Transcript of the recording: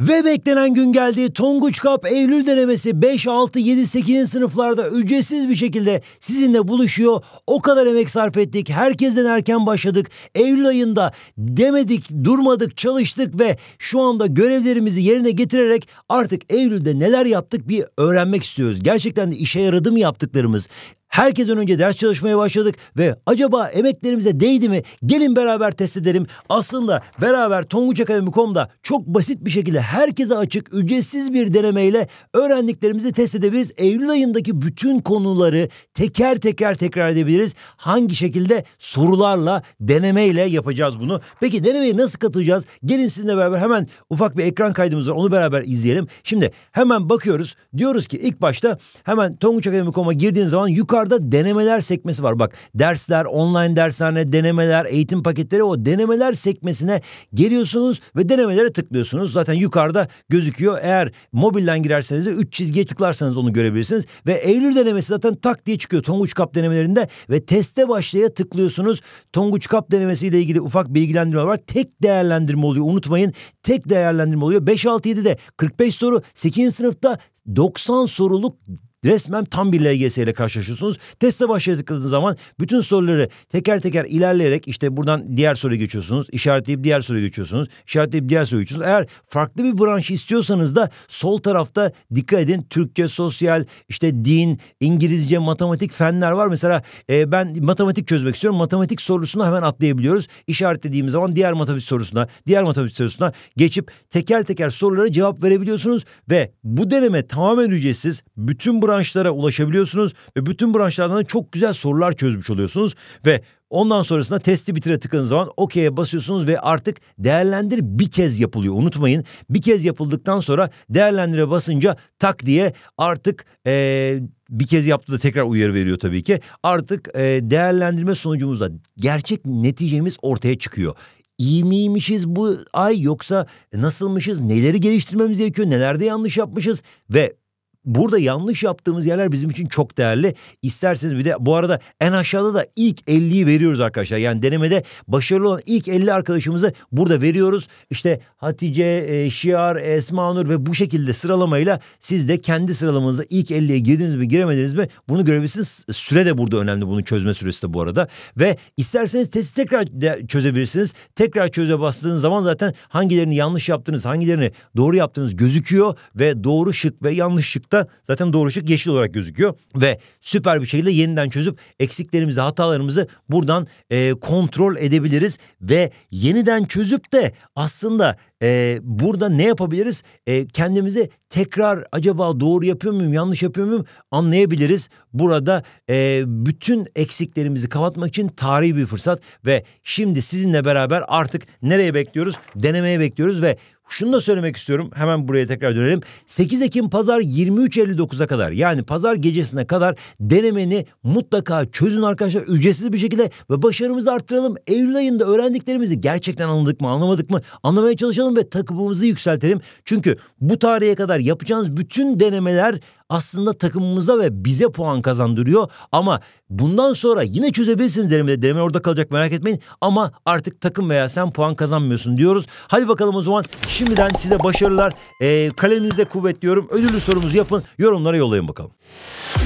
Ve beklenen gün geldi. Tonguç Kap Eylül denemesi 5, 6, 7, 8. sınıflarda ücretsiz bir şekilde sizinle buluşuyor. O kadar emek sarf ettik. Herkesten erken başladık. Eylül ayında demedik, durmadık, çalıştık ve şu anda görevlerimizi yerine getirerek artık Eylül'de neler yaptık bir öğrenmek istiyoruz. Gerçekten de işe yaradı mı yaptıklarımız? Herkesten önce ders çalışmaya başladık ve acaba emeklerimize değdi mi? Gelin beraber test edelim. Aslında beraber tonguçakademi.com'da çok basit bir şekilde herkese açık ücretsiz bir denemeyle öğrendiklerimizi test edebiliriz. Eylül ayındaki bütün konuları teker teker tekrar edebiliriz. Hangi şekilde sorularla, denemeyle yapacağız bunu. Peki denemeyi nasıl katılacağız? Gelin sizinle beraber hemen ufak bir ekran kaydımız var. Onu beraber izleyelim. Şimdi hemen bakıyoruz. Diyoruz ki ilk başta hemen tonguçakademi.com'a girdiğiniz zaman yukarı Buralarda denemeler sekmesi var. Bak dersler, online dershane, denemeler, eğitim paketleri o denemeler sekmesine geliyorsunuz ve denemelere tıklıyorsunuz. Zaten yukarıda gözüküyor. Eğer mobilden girerseniz de 3 çizgiye tıklarsanız onu görebilirsiniz. Ve Eylül denemesi zaten tak diye çıkıyor Tonguç Kap denemelerinde ve teste başlaya tıklıyorsunuz. Tonguç Cup denemesiyle ilgili ufak bilgilendirme var. Tek değerlendirme oluyor. Unutmayın tek değerlendirme oluyor. 5-6-7'de 45 soru, 8. sınıfta 90 soruluk Resmen tam bir LGS ile karşılaşıyorsunuz. Teste başladığınız zaman bütün soruları teker teker ilerleyerek işte buradan diğer soruya geçiyorsunuz. İşaretleyip diğer soruya geçiyorsunuz. İşaretleyip diğer soruya geçiyorsunuz. Eğer farklı bir branş istiyorsanız da sol tarafta dikkat edin. Türkçe, sosyal, işte din, İngilizce, matematik fenler var. Mesela e, ben matematik çözmek istiyorum. Matematik sorusunu hemen atlayabiliyoruz. İşaretlediğimiz zaman diğer matematik sorusuna, diğer matematik sorusuna geçip teker teker sorulara cevap verebiliyorsunuz ve bu deneme tamamen ücretsiz. Bütün branş branşlara ulaşabiliyorsunuz ve bütün branşlardan da çok güzel sorular çözmüş oluyorsunuz ve Ondan sonrasında testi bitire tıkladığınız zaman okeye basıyorsunuz ve artık değerlendir bir kez yapılıyor. Unutmayın bir kez yapıldıktan sonra değerlendire basınca tak diye artık ee, bir kez yaptı da tekrar uyarı veriyor tabii ki. Artık e, değerlendirme sonucumuzda gerçek neticemiz ortaya çıkıyor iyi miymişiz bu ay yoksa nasılmışız neleri geliştirmemiz gerekiyor nelerde yanlış yapmışız ve burada yanlış yaptığımız yerler bizim için çok değerli. İsterseniz bir de bu arada en aşağıda da ilk 50'yi veriyoruz arkadaşlar. Yani denemede başarılı olan ilk 50 arkadaşımızı burada veriyoruz. İşte Hatice, e, Şiar, Esma Nur ve bu şekilde sıralamayla siz de kendi sıralamanızda ilk 50'ye girdiniz mi giremediniz mi bunu görebilirsiniz. Süre de burada önemli bunu çözme süresi de bu arada. Ve isterseniz testi tekrar de çözebilirsiniz. Tekrar çöze bastığınız zaman zaten hangilerini yanlış yaptınız hangilerini doğru yaptığınız gözüküyor ve doğru şık ve yanlış şık hesapta zaten doğru ışık yeşil olarak gözüküyor. Ve süper bir şekilde yeniden çözüp eksiklerimizi, hatalarımızı buradan e, kontrol edebiliriz. Ve yeniden çözüp de aslında e, burada ne yapabiliriz? E, kendimizi tekrar acaba doğru yapıyor muyum, yanlış yapıyor muyum anlayabiliriz. Burada e, bütün eksiklerimizi kapatmak için tarihi bir fırsat ve şimdi sizinle beraber artık nereye bekliyoruz? Denemeye bekliyoruz ve şunu da söylemek istiyorum. Hemen buraya tekrar dönelim. 8 Ekim pazar 23.59'a kadar yani pazar gecesine kadar denemeni mutlaka çözün arkadaşlar ücretsiz bir şekilde ve başarımızı arttıralım. Eylül ayında öğrendiklerimizi gerçekten anladık mı anlamadık mı anlamaya çalışalım ve takımımızı yükseltelim. Çünkü bu tarihe kadar yapacağınız bütün denemeler aslında takımımıza ve bize puan kazandırıyor. Ama bundan sonra yine çözebilirsiniz Dereme'de. Dereme orada kalacak merak etmeyin. Ama artık takım veya sen puan kazanmıyorsun diyoruz. Hadi bakalım o zaman şimdiden size başarılar. E, ee, kaleminize kuvvetliyorum. diyorum. Ödüllü sorumuzu yapın. Yorumlara yollayın bakalım.